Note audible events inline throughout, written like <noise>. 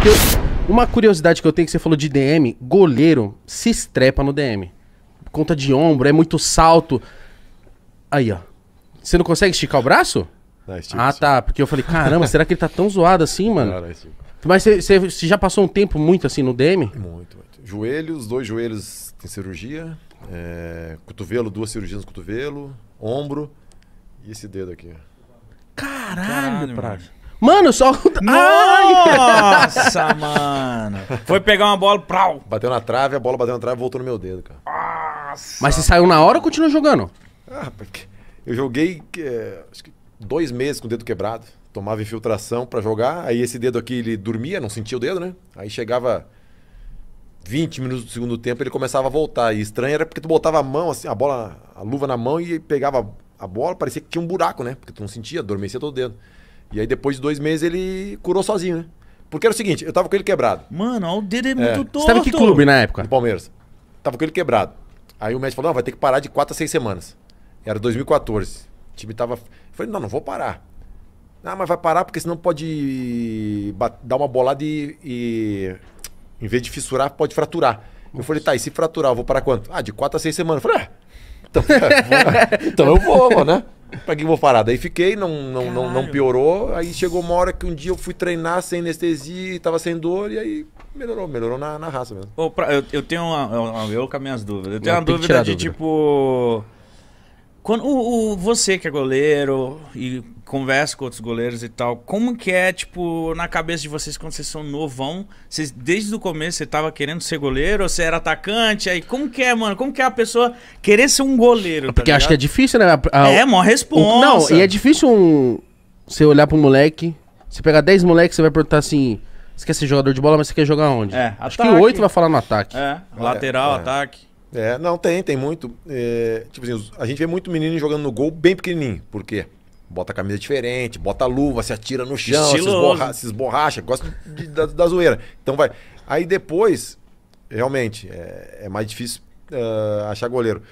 Porque uma curiosidade que eu tenho que você falou de DM, goleiro se estrepa no DM. Conta de ombro, é muito salto. Aí, ó. Você não consegue esticar o braço? Não, ah, sim. tá. Porque eu falei, caramba, será que ele tá tão zoado assim, <laughs> mano? Não, não, é assim. Mas você já passou um tempo muito assim no DM? Muito, muito. Joelhos, dois joelhos tem cirurgia. É, cotovelo, duas cirurgias no cotovelo. Ombro. E esse dedo aqui. Caralho, Caralho prato. Mano, só. <laughs> Nossa, mano. Foi pegar uma bola, prau. Bateu na trave, a bola bateu na trave e voltou no meu dedo, cara. Nossa. Mas você saiu na hora ou continua jogando? Ah, porque eu joguei é, acho que dois meses com o dedo quebrado. Tomava infiltração para jogar. Aí esse dedo aqui, ele dormia, não sentia o dedo, né? Aí chegava 20 minutos do segundo tempo, ele começava a voltar. E estranho era porque tu botava a mão, assim, a bola, a luva na mão e pegava a bola, parecia que tinha um buraco, né? Porque tu não sentia, adormecia todo o dedo. E aí depois de dois meses ele curou sozinho, né? Porque era o seguinte, eu tava com ele quebrado. Mano, o dedo é, é. muito torto. Você tava em que clube na época? Do Palmeiras. Tava com ele quebrado. Aí o médico falou, não, vai ter que parar de quatro a seis semanas. Era 2014. O time tava... Eu falei, não, não vou parar. Ah, mas vai parar porque senão pode dar uma bolada e, e... Em vez de fissurar, pode fraturar. Nossa. Eu falei, tá, e se fraturar, eu vou parar quanto? Ah, de quatro a seis semanas. Eu falei, ah, então, <laughs> então eu vou, né? pra que eu vou parar? Daí fiquei, não, não, claro. não, não, piorou. Aí chegou uma hora que um dia eu fui treinar sem anestesia, tava sem dor, e aí melhorou, melhorou na, na raça mesmo. Oh, pra, eu, eu tenho uma, eu, eu, eu com as minhas dúvidas. Eu tenho eu uma dúvida de dúvida. tipo. Quando o, o, você que é goleiro e conversa com outros goleiros e tal, como que é, tipo, na cabeça de vocês quando vocês são novão? Vocês, desde o começo você tava querendo ser goleiro, ou você era atacante? Aí como que é, mano? Como que é a pessoa querer ser um goleiro? É tá Porque ligado? acho que é difícil, né? A, a, é, mó resposta. Um, não, e é difícil um, você olhar pro um moleque, você pegar 10 moleques, você vai perguntar assim, você quer ser jogador de bola, mas você quer jogar onde? É, acho ataque. que oito vai falar no ataque. É, lateral, é. ataque. É, não, tem, tem muito. É, tipo assim, a gente vê muito menino jogando no gol bem pequenininho. Por quê? Bota camisa diferente, bota luva, se atira no chão, se, esborra, se esborracha, gosta de, da, da zoeira. Então vai. Aí depois, realmente, é, é mais difícil uh, achar goleiro.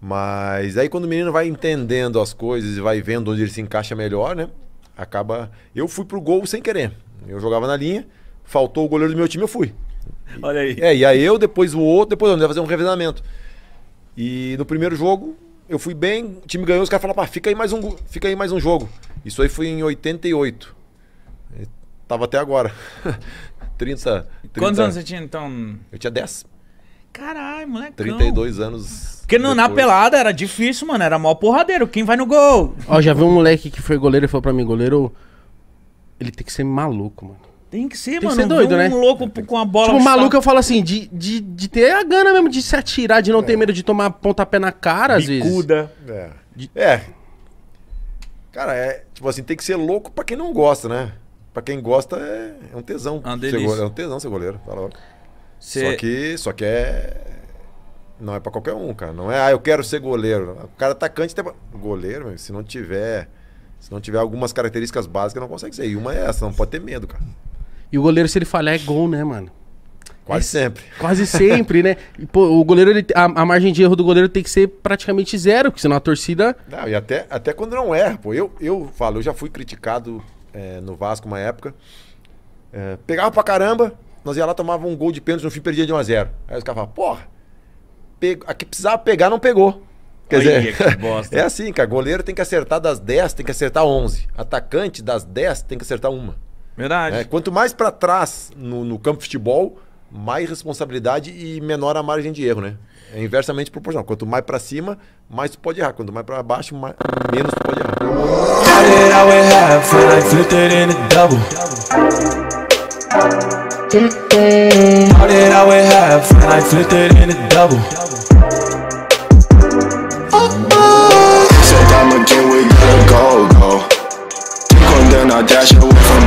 Mas aí quando o menino vai entendendo as coisas e vai vendo onde ele se encaixa melhor, né? Acaba. Eu fui pro gol sem querer. Eu jogava na linha, faltou o goleiro do meu time, eu fui. <laughs> Olha aí. É, e aí eu, depois o outro, depois eu ia fazer um revezamento. E no primeiro jogo, eu fui bem, o time ganhou, os caras falaram, pá, fica aí mais um, fica aí mais um jogo. Isso aí foi em 88. Eu é, tava até agora. 30, <laughs> 30. Quantos anos você tinha então? Eu tinha 10. Caralho, moleque. 32 anos. Porque na pelada era difícil, mano. Era mó porradeiro. Quem vai no gol? Ó, já vi um moleque que foi goleiro e falou pra mim: goleiro, ele tem que ser maluco, mano. Tem que ser, Tem mano. Que ser doido, né? Um louco com a bola. Tipo, o maluco, eu falo assim, de, de, de ter a gana mesmo, de se atirar, de não é. ter medo de tomar pontapé na cara, às Bicuda. vezes. É. De... é. Cara, é. Tipo assim, tem que ser louco pra quem não gosta, né? Pra quem gosta, é, é um tesão. Ah, é um tesão ser goleiro, tá louco. Cê... Só que. Só que é. Não é pra qualquer um, cara. Não é, ah, eu quero ser goleiro. O cara atacante tem Goleiro, meu, se não tiver. Se não tiver algumas características básicas, não consegue ser. E uma é essa, não pode ter medo, cara. E o goleiro, se ele falhar, é gol, né, mano? Quase é sempre. Quase sempre, né? Pô, o goleiro, ele, a, a, margem de erro do goleiro tem que ser praticamente zero, porque senão a torcida. Não, e até, até quando não erra, pô. Eu, eu falo, eu já fui criticado é, no Vasco uma época. É, pegava pra caramba, nós ia lá, tomava um gol de pênalti, no fim perdia de 1x0. Aí os caras falavam, porra, pego, a que precisava pegar não pegou. Quer dizer, que <laughs> é assim, cara. Goleiro tem que acertar das 10, tem que acertar 11. Atacante das 10, tem que acertar uma. Verdade. É, quanto mais para trás no, no campo de futebol, mais responsabilidade e menor a margem de erro, né? É inversamente proporcional. Quanto mais para cima, mais tu pode errar. Quanto mais para baixo, mais, menos tu pode errar. How é did é Said I'ma get we gotta go, go. Take one, then I dash away from